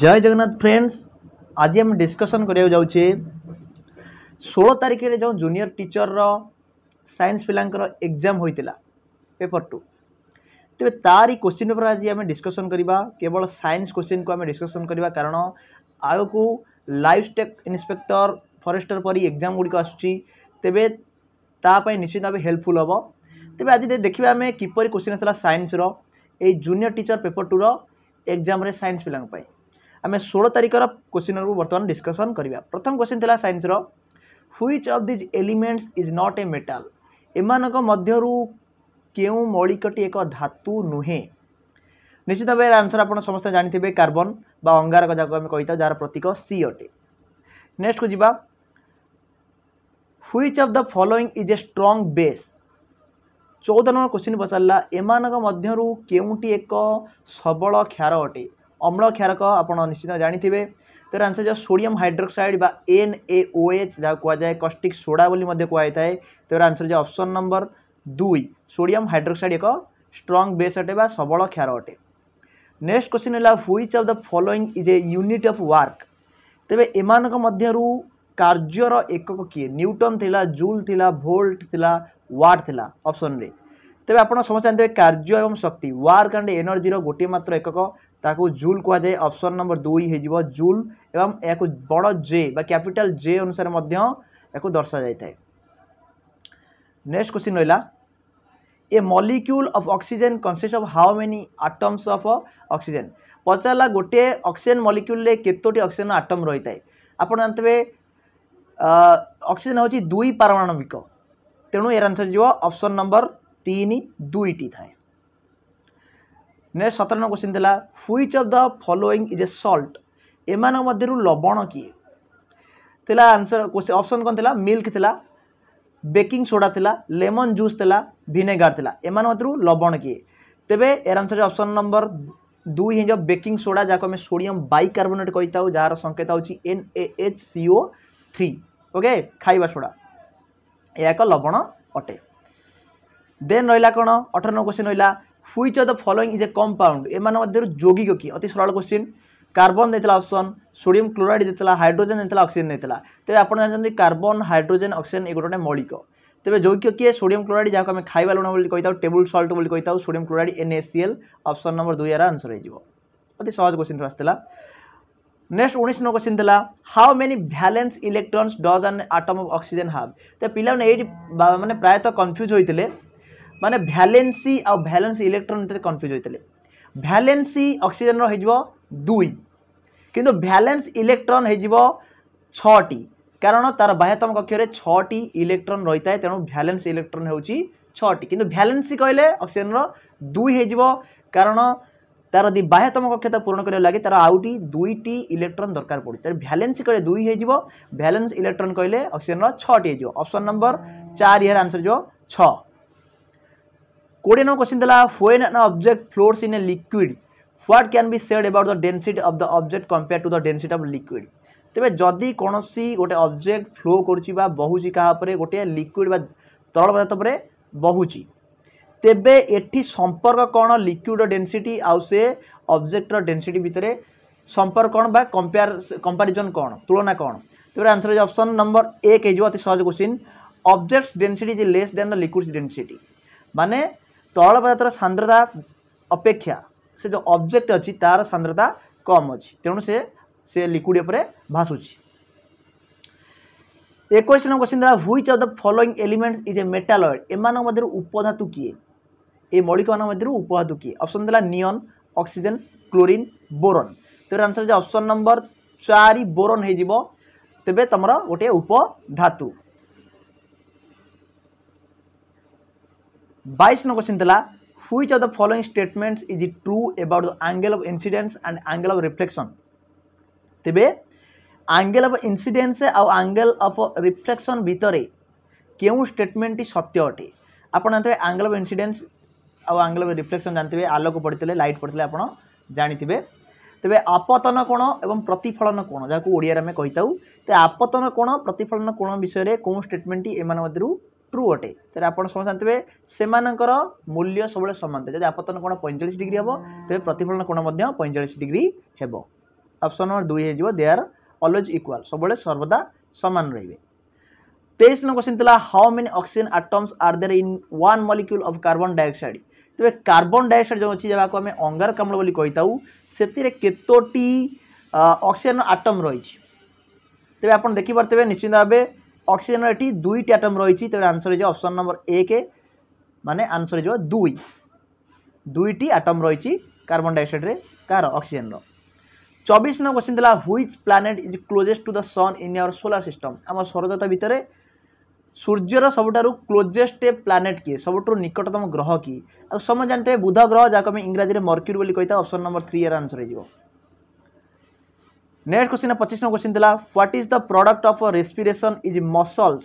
জয় Jagannath friends আজ আমি discussion করা যাচ্ছে ষোল তারিখের যে জুনিয়র টিচরর সাইন্স পিলাঙ্কর এক্সাম হয়েছিল পেপর টু তেবে তারি কোশ্চিন পেপর আজ আমি ডিসকসন করা কেবল সাইন্স কোশ্চিন কু আমি ডিসকসন করা কারণ আগক লাইফ স্টেক ইন্সপেক্টর ফরেস্টর পরি এক্সাম গুড়ি আসুচি তেবে তাপাই নিশ্চিত ভাবে হেল্পফুল হব তেবে আজ দেখবা আমি কিপর কোশ্চিন আসলা সাইন্সর এই জুনিয়র টিচর পেপর টুর এক্সামে সাইন্স পিলাঙ্ক आम षोल तारिखर क्वेश्चन बर्तमान डिस्कसन करवा प्रथम क्वेश्चन था science which of these elements is not a metal एम के मौलिकटी एक धातु नुहे निश्चित भाव आंसर आप समस्त जानते हैं कार्बन व अंगारक जहाँ जार प्रतीक सी अटे नेक्स्ट को जी which of the following is a strong base चौद नंबर क्वेश्चन पचारा एम के सबल क्षार अटे ଅମ୍ଳ କ୍ଷାରକ ଆପଣ ନିଶ୍ଚିତ ଜାଣିଥିବେ ତ ଆନ୍ସର ଯାହା ସୋଡ଼ିୟମ୍ ହାଇଡ୍ରୋକ୍ସାଇଡ୍ ବା ଏନ୍ ଏ ଓ ଏଚ୍ ଯାହା କୁହାଯାଏ କଷ୍ଟିକ୍ ସୋଡ଼ା ବୋଲି ମଧ୍ୟ କୁହାଯାଇଥାଏ ତ ଆନ୍ସର ଯାହା ଅପସନ୍ ନମ୍ବର ଦୁଇ ସୋଡ଼ିୟମ୍ ହାଇଡ୍ରୋକ୍ସାଇଡ୍ ଏକ ଷ୍ଟ୍ରଙ୍ଗ ବେସ୍ ଅଟେ বা সবল ক্ষার অটে নেক্সট কোশ্চিন হল which of the following is a unit of work তেবে এমানক মধ্যরু কার্যর একক কিয়ে নিউটন লা জুল লা ভোল্ট লা ওয়াট লা অপশনরে তেবে আপনার সমস্ত জানিবে কার্য এবং শক্তি ওয়ার্ক আন্ড এনর্জির গোটিয়ে মাত্র একক ताको जूल कह जाए अप्सन नंबर दुई हो जूल एवं यहाँ बड़ जे कैपिटाल जे अनुसार दर्शा जाए नेक्स्ट क्वेश्चन रहा a molecule of oxygen consist of how many atoms of oxygen पचारा गोटे अक्सीजेन मलिक्यूल केतोटी अक्सीजेन आटम रही है आप जानते अक्सीजेन हूँ दुई पारमाणविक तेणु यार आंसर जीव अपसन नंबर तीन दुईटी थाए ନେକ୍ସଟ ସତର ନମ୍ବର କୋଶ୍ଚିନ୍ ଥିଲା which of the following is a salt ଏମାନଙ୍କ ମଧ୍ୟରୁ ଲବଣ କିଏ ଥିଲା ଆନ୍ସର କୋଶ୍ଚିନ୍ ଅପସନ୍ କ'ଣ ଥିଲା ମିଲ୍କ ଥିଲା ବେକିଂ ସୋଡ଼ା ଥିଲା ଲେମନ୍ ଜୁସ୍ ଥିଲା ଭିନେଗାର ଥିଲା ଏମାନଙ୍କ ମଧ୍ୟରୁ ଲବଣ କିଏ ତେବେ ଏହାର ଆନ୍ସର ଅପସନ୍ ନମ୍ବର ଦୁଇ ହେଇଯିବ ବେକିଂ ସୋଡ଼ା ଯାହାକୁ ଆମେ ସୋଡ଼ିୟମ୍ ବାଇକାର୍ବୋନେଟ୍ କହିଥାଉ ଯାହାର ସଂକେତ ହେଉଛି N A H C O three okay ଖାଇବା ସୋଡ଼ା ଏହା ଏକ ଲବଣ ଅଟେ ଦେନ୍ ରହିଲା କ'ଣ ଅଠର ନମ୍ବର କୋଶ୍ଚିନ୍ ରହିଲା which of the following is a compound এমান মধ্যে যৌগিক কি অতি সরল কোশ্চিন কার্বন দেইতলা অপশন সোডিয়াম ক্লোরাইড দেইতলা হাইড্রোজেন দেইতলা অক্সিজেন দেইতলা তবে আপনার জানিছেন কার্বন হাইড্রোজেন অক্সিজেন এ গোটে মৌলিক তবে যৌগিক কি সোডিয়াম ক্লোরাইড যাকে আমি খাইবা লুণ বলে কোথাও টেবুল সল্ট বলে কোথাও sodium chloride N N A C L option number দুই এর আনসর হয়ে যাব অতি সহজ কোশ্চিন আসছিল নেক্সট উনিশ নম্বর কোশ্চিন লা how many valence electrons does and atom of oxygen have তো পিলা এইটি মানে প্রায়ত কনফ্ୟୁଜ୍ হয়েছিল ମାନେ ଭ୍ୟାଲେନ୍ସି ଆଉ ଭ୍ୟାଲେନ୍ସି ଇଲେକ୍ଟ୍ରନ୍ ଭିତରେ କନଫ୍ୟୁଜ୍ ହୋଇଥିଲେ ଭ୍ୟାଲେନ୍ସି ଅକ୍ସିଜେନ୍ର ହୋଇଯିବ ଦୁଇ କିନ୍ତୁ ଭ୍ୟାଲେନ୍ସ ଇଲେକ୍ଟ୍ରନ୍ ହୋଇଯିବ ଛଅଟି କାରଣ ତା'ର ବାହ୍ୟତମ କକ୍ଷରେ ଛଅଟି ଇଲେକ୍ଟ୍ରନ୍ ରହିଥାଏ ତେଣୁ ଭ୍ୟାଲେନ୍ସ ଇଲେକ୍ଟ୍ରନ୍ ହେଉଛି ଛଅଟି କିନ୍ତୁ ଭ୍ୟାଲେନ୍ସି କହିଲେ ଅକ୍ସିଜେନ୍ର ଦୁଇ ହୋଇଯିବ କାରଣ ତା'ର ଯଦି ବାହ୍ୟତମ କକ୍ଷତା ପୂରଣ କରିବା ଲାଗି ତା'ର ଆଉଟି ଦୁଇଟି ଇଲେକ୍ଟ୍ରନ୍ ଦରକାର ପଡ଼ୁଛି ତା'ର ଭ୍ୟାଲେନ୍ସ କହିଲେ ଦୁଇ ହୋଇଯିବ ଭ୍ୟାଲେନ୍ସ ଇଲେକ୍ଟ୍ରନ୍ କହିଲେ ଅକ୍ସିଜେନ୍ର ଛଅଟି ହୋଇଯିବ ଅପସନ୍ ନମ୍ବର ଚାରି ଏହାର ଆନ୍ସର୍ ଯିବ ଛଅ કોડી નો ક્વેશ્ચન થલા when an object floats in a liquid what can be said about the density of the object compared to the density of liquid ତେବେ ଯଦି କୌଣସି ଗୋଟେ ଅବଜେକ୍ଟ ଫ୍ଲୋ କରୁଛି ବା ବହୁଛି କାହା ଉପରେ ଗୋଟିଏ ଲିକ୍ୱିଡ଼ ବା ତରଳ ପଦାର୍ଥ ଉପରେ ବହୁଛି ତେବେ ଏଠି ସମ୍ପର୍କ କ'ଣ ଲିକ୍ୱିଡ଼ର ଡେନ୍ସିଟି ଆଉ ସେ ଅବଜେକ୍ଟର ଡେନ୍ସିଟି ଭିତରେ সম্পর্ক কোণ বা কম্পেয়ার কম্পারিজন কোণ তুলনা কোণ তেমন আনসর ইজ অপশন নম্বর এক হয়ে অতি সহজ question objects density is less than the liquid density মানে তরল পদার্থর সান্দ্রতা অপেক্ষা সে যে অবজেক্ট অছি তার সান্দ্রতা কম অছি তেমন সে সে লিকুইড উপরে ভাসুছি একুশ নম্বর কোশ্চিন দেওয়া which of the following elements is a metalloid এমানক মধ্যে উপধাতু কিয়ে এই মৌলিক মানক মধ্যে উপধাতু কিয়ে অপশন দেলা নিয়ন অক্সিজেন ক্লোরিন বোরন তেমন আনসর হচ্ছে অপশন নম্বর চারি বোরন হয়ে যাব তেবে তোমার গোটে উপধাতু বাইশ নম্বর কোশ্চিন লা which of the following statements is it true about the angle of incidence and angle of reflection তেবে আঙ্গেল অফ ইনসিডেন্স আউ আঙ্গেল অফ রিফ্লেকশন ভিতরে কেউ স্টেটমেন্টটি সত্য অটে আপনার জানতে আঙ্গেল অফ ইনসিডেন্স আউ আঙ্গেল অফ রিফ্লেকশন জানতে আলোক পড়িলে লাইট পড়িলে আপনার জাঁথিবে তবে আপতন কোণ এবং প্রতিফলন কোণ যা ওড়িয়ার আমি কই থাকু তো আপতন কোণ প্রতিফলন কোণ বিষয়ে কোন স্টেটমেন্টটি এমান মধ্যে ট্রু অটে তাহলে আপনার সমস্ত জাঁথিবে সেমানকর মূল্য সবুলে সমান যদি আপতন কোণ পঁয়চাশ ডিগ্রি হব তবে প্রতিফলন কোণ পঁয়চাশ ডিগ্রি হব অপশন নম্বর দুই হয়ে যাব দে আর অলওয়েজ ইকুয়াল সবুলে সর্বদা সমান রহবে তেইশ নম্বর কোশ্চিন লা how many oxygen atoms are there in one molecule of carbon dioxide তবে কার্বন ডাইঅক্সাইড যে অছি যাকে আমি অঙ্গারকাম্ল বলে কইতাউ সেতিরে কেতোটি অক্সিজেন আটম রয়েছে তবে আপনার দেখিপারে নিশ্চিত ভাবে অক্সিজেনের এটি দুইটি আটম রয়েছে তেমনি আনসর হয়ে অপশন নম্বর একে মানে আনসর হয়ে দুই দুইটি আটম রয়েছে কার্বন ডাইঅক্সাইড্রে কার অক্সিজেন্র চবিশ নম্বর কোশ্চিন দেলা which planet is closest to the sun in your solar system আমার সৌরজগত ভিতরে সূর্যর সবুঠার ক্লোজেস্ট প্লানেট কি সবুঠু নিকটতম গ্রহ কি আর সময় জানিতে বুধ গ্রহ যাকে আমি ইংরাজি মর্ক্যুরি বলে কই অপশন নম্বর থ্রি এর আনসর হয়ে नेक्स्ट क्वेश्चन है पच्चीस नंबर क्वेश्चन दिला what is the product of respiration is muscles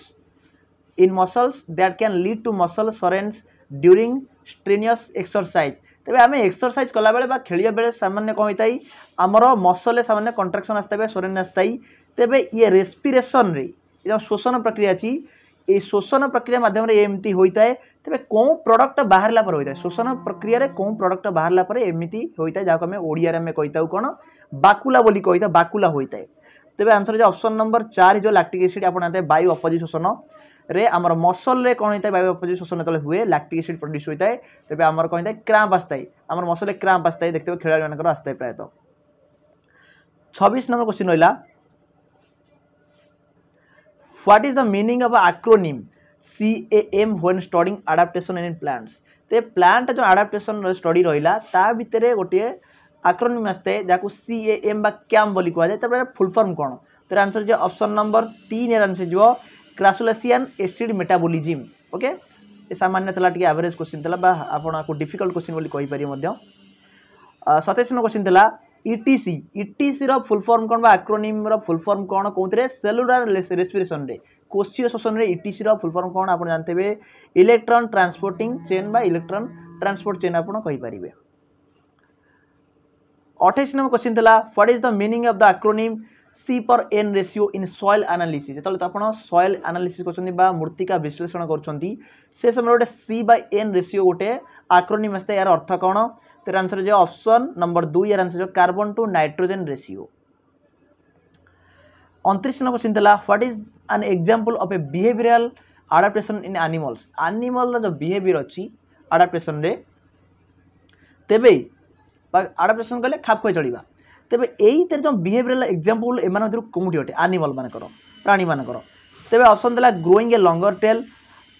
in muscles that can lead to muscle soreness during strenuous exercise ତେବେ ଆମେ ଏକ୍ସରସାଇଜ୍ କଲାବେଳେ ବା ଖେଳିବା ବେଳେ ସାମାନ୍ୟ କ'ଣ ହୋଇଥାଏ ଆମର ମସଲରେ ସାମାନ୍ୟ କଣ୍ଟ୍ରାକ୍ସନ୍ ଆସିଥାଏ ସୋରେନ୍ ଆସିଥାଏ ତେବେ ଇଏ ରେସ୍ପିରେସନ୍ରେ ଯେଉଁ ଶୋଷଣ ପ୍ରକ୍ରିୟା ଅଛି এই শোষণ প্রক্রিয়া মাধ্যমে এমতি হয়ে থাকে তবে কেউ প্রডক্ট বাহারা পরে হয়ে থাকে শোষণ প্রক্রিয়ার কেউ প্রডক্ট বাহারা পরে এমতি হয়ে থাকে যাকে আমি ওড়িয়ার আমি কই কোণ बाकुला बोली कही बाकुला होता है ତେବେ ଆନ୍ସର୍ ଯେ ଅପସନ୍ ନମ୍ବର ଚାରି ଯେଉଁ ଲାକ୍ଟିକ୍ ଏସିଡ୍ ଆପଣ ଜାଣିଥିବେ ବାୟୁ ଅପୋଜି ଶୋଷଣରେ ଆମର ମସଲରେ କ'ଣ ହେଇଥାଏ ବାୟୁ ଅପୋଜି ଶୋଷଣ ଯେତେବେଳେ ହୁଏ ଲାକ୍ଟିକ୍ ଏସିଡ୍ ପ୍ରଡ୍ୟୁସ୍ ହୋଇଥାଏ ତେବେ ଆମର କ'ଣ ହେଇଥାଏ କ୍ରାମ୍ପ ଆସିଥାଏ ଆମର ମସଲରେ କ୍ରାମ୍ପ ଆସିଥାଏ ଦେଖିଥିବେ ଖେଳାଳିମାନଙ୍କର ଆସିଥାଏ ପ୍ରାୟତଃ ଛବିଶ ନମ୍ବର କ୍ୱେଶ୍ଚିନ୍ ରହିଲା what is the meaning of acronym C A M when studying adaptation in plants ତେ ପ୍ଲାଣ୍ଟ ଯେଉଁ ଆଡାପ୍ଟେସନ୍ ଷ୍ଟଡି ରହିଲା ତା ଭିତରେ ଗୋଟିଏ ଆକ୍ରୋନିମ୍ ଆସିଥାଏ ଯାହାକୁ ସି ଏ ଏମ୍ ବା କ୍ୟାମ୍ ବୋଲି କୁହାଯାଏ ତାପରେ ଫୁଲ୍ ଫର୍ମ କ'ଣ ତ ଏହାର ଆନ୍ସର୍ ଯିବ ଅପସନ୍ ନମ୍ବର ତିନିରେ ଆନ୍ସର୍ ଯିବ କ୍ରାସୁଲାସିଆନ୍ ଏସିଡ୍ ମେଟାବୋଲିଜିମ୍ ଓକେ ଏ ସାମାନ୍ୟ ଥିଲା ଟିକେ ଆଭରେଜ୍ କୋଶ୍ଚିନ୍ ଥିଲା ବା ଆପଣ ଆକୁ ଡିଫିକଲ୍ଟ କୋଶ୍ଚିନ୍ ବୋଲି କହିପାରିବେ ମଧ୍ୟ ସତେଇଶ ନମ୍ବର କୋଶ୍ଚିନ୍ ଥିଲା ଇଟିସି ଇଟିସିର ଫୁଲ୍ ଫର୍ମ କ'ଣ ବା ଆକ୍ରୋନିମ୍ର ଫୁଲ୍ ଫର୍ମ କ'ଣ କେଉଁଥିରେ ସେଲୁଲାର ରେସ୍ପିରେସନ୍ରେ କୋଷୀୟ ଶୋଷଣରେ ଇଟିସିର ଫୁଲ୍ ଫର୍ମ କ'ଣ ଆପଣ ଜାଣିଥିବେ ଇଲେକ୍ଟ୍ରନ୍ ଟ୍ରାନ୍ସପୋର୍ଟିଂ ଚେନ୍ ବା ଇଲେକ୍ଟ୍ରନ୍ ଟ୍ରାନ୍ସପୋର୍ଟ ଚେନ୍ ଆପଣ କହିପାରିବେ ଅଠେଇଶ ନମ୍ବର କ୍ୱେଶ୍ଚିନ୍ ଥିଲା what is the meaning of the acronym C per N ratio in soil analysis ଯେତେବେଳେ ଆପଣ ସଏଲ୍ ଆନାଲିସିସ୍ କରୁଛନ୍ତି ବା ମୃତ୍ତିକା ବିଶ୍ଳେଷଣ କରୁଛନ୍ତି ସେ ସମୟରେ ଗୋଟେ ସି ବାଇ ଏନ୍ ରେସିଓ ଗୋଟେ ଆକ୍ରୋନିମ୍ ଆସିଥାଏ ଏହାର ଅର୍ଥ କ'ଣ ତାର ଆନ୍ସର ଯେ ଅପସନ୍ ନମ୍ବର ଦୁଇ ଏହାର answer carbon to nitrogen ratio ଅଣତିରିଶ ନମ୍ବର କ୍ୱେଶ୍ଚିନ୍ ଥିଲା what is an example of a behavioral adaptation in animals ଆନିମଲ୍ର ଯେଉଁ ବିହେଭିୟର୍ ଅଛି ଆଡ଼ାପ୍ଟେସନ୍ରେ ତେବେ ବା ଆଡ଼ାପ୍ଟେସନ୍ କଲେ ଖାପ ଖୁଆଇ ଚଳିବା ତେବେ ଏଇଥିରେ ଯେଉଁ ବିହେଭିଅରାଲ ଏକ୍ଜାମ୍ପଲ୍ ଏମାନଙ୍କ ଭିତରୁ କେଉଁଠି ଅଟେ ଆନିମଲ୍ମାନଙ୍କର ପ୍ରାଣୀମାନଙ୍କର ତେବେ ଅପସନ୍ ଦେଲା growing a longer tail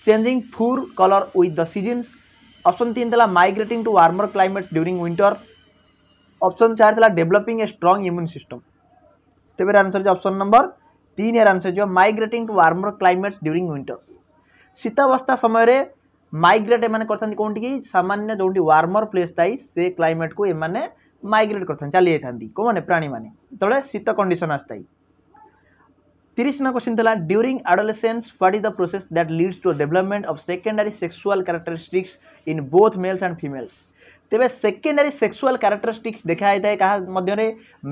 changing fur colour with the seasons option ତିନି ଥିଲା migrating to warmer climates during winter option চার লা developing a strong immune system তেবে আনসর যে অপশন নম্বর তিন এর আনসর যাব migrating to warmer climates during winter শীতাবস্থা সময় माइग्रेट एम करोटी सामान्य जो वार्मर प्लेस थाई से क्लैमेट को माइग्रेट कर चली जाइए कौ मैंने प्राणी मैंने जितने शीत कंडीशन है तीस नंबर क्वेश्चन था during adolescence what is the process that leads to development of secondary sexual characteristics in both males and females तेज सेकेंडरी सेक्सुआल क्यारेक्टरीस्टिक्स देखाई थाए क्या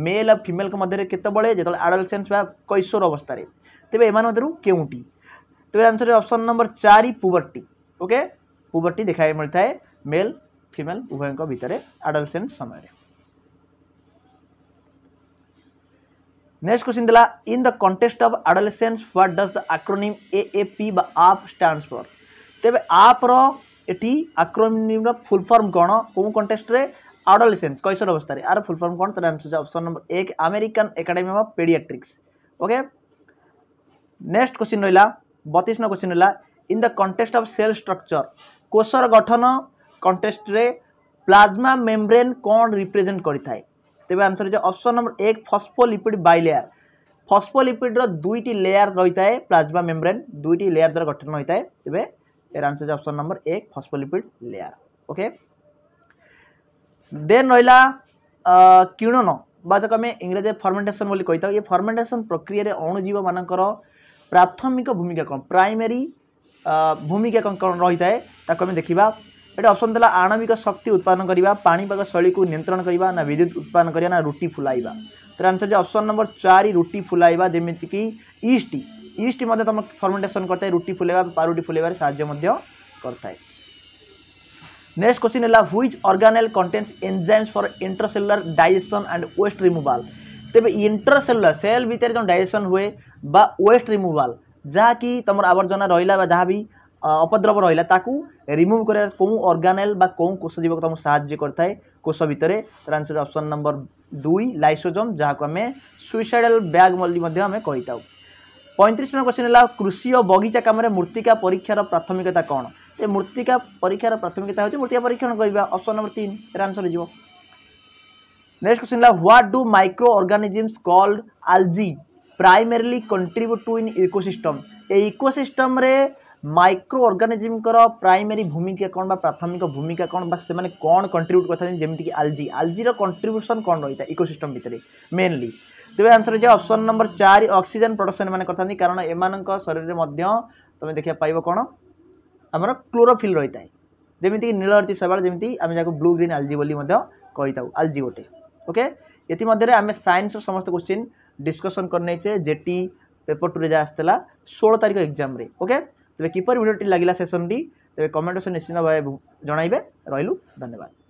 मेल और फिमेल को मध्य केत आडलेसेन्स कैशोर अवस्था तेज एम के तेरे आंसर अप्सन नंबर चार पुवर्टी ओके पुबर्टी देखा મળીଥାଏ મેલ मेल फिमेल उभय आडलसेन समय नेक्स्ट क्वेश्चन दिला in the contest of adolescence what does the acronym A P AAP stands for तेरे आप रो एठी एक्रोनिम फुल फॉर्म कोन कोन कंटेस्ट रे एडोलेसेंस কৈশোর आर फुल फॉर्म कौन কোন answer answer option number 1 American academy of pediatrics okay question रहा बतीस नो क्वेश्चन रहा in the contest of cell structure কোষর গঠন কন্টেস্টরে প্লাজমা মেমব্রেন কোণ রিপ্রেজেন্ট করে তেমনি আনসর হচ্ছে অপশন নম্বর এক ফসফোলিপিড বাইলেয়ার ফসফোলিপিডর দুইটি লেয়ার রয়ে প্লাজমা মেমব্রেন দুইটি লেয়ার দ্বারা গঠন হয়ে তবে এর আনসর হচ্ছে অপশন নম্বর এক ফসফোলিপিড লেয়ার ওকে দেন রহিলা কিণন বা তাকে আমি ইংরেজি ফর্মেন্টেসন বলে কই থাকি এ ফর্মেন্টেসন প্রক্রিয়ার অণুজীব মানকর প্রাথমিক ভূমিকা কম প্রাইমেরি भूमिका कौन रही थाए ताकू देखा ये अप्सन देला आणविक शक्ति उत्पादन करने पापाग शैली को नियंत्रण करवा ना विद्युत उत्पादन करवा ना रुटी फुलाइबा तो आंसर जो अप्सन नंबर चार रुटी फुलाइबा जमीक ईस्ट ईस्ट तुम फर्मेटेसन करता है रुटी फुले पारोटी फुलेबार साय करें नेक्स्ट क्वेश्चन है which organelle contains enzymes for intracellular digestion and waste removal तेज इंट्रोसेलर सेल भितर जो डाइजेसन हुए बा वेस्ट रिमुवाल ଯାହାକି ତୁମର ଆବର୍ଜନା ରହିଲା ବା ଯାହା ବି ଅପଦ୍ରବ ରହିଲା ତାକୁ ରିମୁଭ୍ କରିବା କେଉଁ ଅର୍ଗାନେଲ୍ ବା କେଉଁ କୋଷ ଜୀବକ ତୁମକୁ ସାହାଯ୍ୟ କରିଥାଏ କୋଷ ଭିତରେ ତାର ଆନ୍ସର୍ ଅପସନ୍ ନମ୍ବର ଦୁଇ ଲାଇସୋଜମ୍ ଯାହାକୁ ଆମେ ସୁଇସାଇଡାଲ୍ ବ୍ୟାଗ୍ ବୋଲି ମଧ୍ୟ ଆମେ କହିଥାଉ ପଇଁତିରିଶ ନମ୍ବର କ୍ୱେଶ୍ଚିନ୍ ହେଲା କୃଷି ଓ ବଗିଚା କାମରେ ମୃତ୍ତିକା ପରୀକ୍ଷାର ପ୍ରାଥମିକତା କ'ଣ ଏ ମୃତ୍ତିକା ପରୀକ୍ଷାର ପ୍ରାଥମିକତା ହେଉଛି ମୃତ୍ତିକା ପରୀକ୍ଷଣ କରିବା ଅପସନ୍ ନମ୍ବର ତିନି ଏହାର ଆନ୍ସର୍ ହେଇଯିବ ନେକ୍ସଟ କ୍ୱେଶ୍ଚିନ୍ ହେଲା what do micro organisms called algae primarily contribute to in ecosystem ए इकोसिस्टम रे মাইক্রো অর্গানিজমর প্রাইমারি ভূমিকা কোণ বা প্রাথমিক ভূমিকা কোণ বা সে কোণ কন্ট্রিবিউট করে থাকে যেমি আলজি আলজির কন্ট্রিবিউশন কোণ রয়েছে ইকোসিস্টম ভিতরে মেনলি তবে আনসর হচ্ছে অপশন নম্বর চারি অক্সিজেন প্রডকশন এমনি করে থাকে কারণ এমান শরীরে মধ্য তুমি দেখা পাইব কোণ আমার ক্লোরোফিল রয়েছে যেমি নীলরতি শৈবাল যেমি আমি যাকে ব্লু গ্রিন আলজি বলে থাকু আলজি গোটে ওকে এমধ্যে আমি সাইন্সর সমস্ত কোশ্চিন ডিসকসন କରିନେଇଛେ ଜେଟି ପେପର ଟୁରେ ଯାହା ଆସିଥିଲା ଷୋହଳ ତାରିଖ ଏକ୍ଜାମ୍ରେ ଓକେ ତେବେ କିପରି ଭିଡ଼ିଓଟି ଲାଗିଲା ସେସନ୍ଟି ତେବେ କମେଣ୍ଟ ସେକ୍ସନ୍ ନିଶ୍ଚିନ୍ତ ଭାବେ ଜଣାଇବେ ରହିଲୁ ଧନ୍ୟବାଦ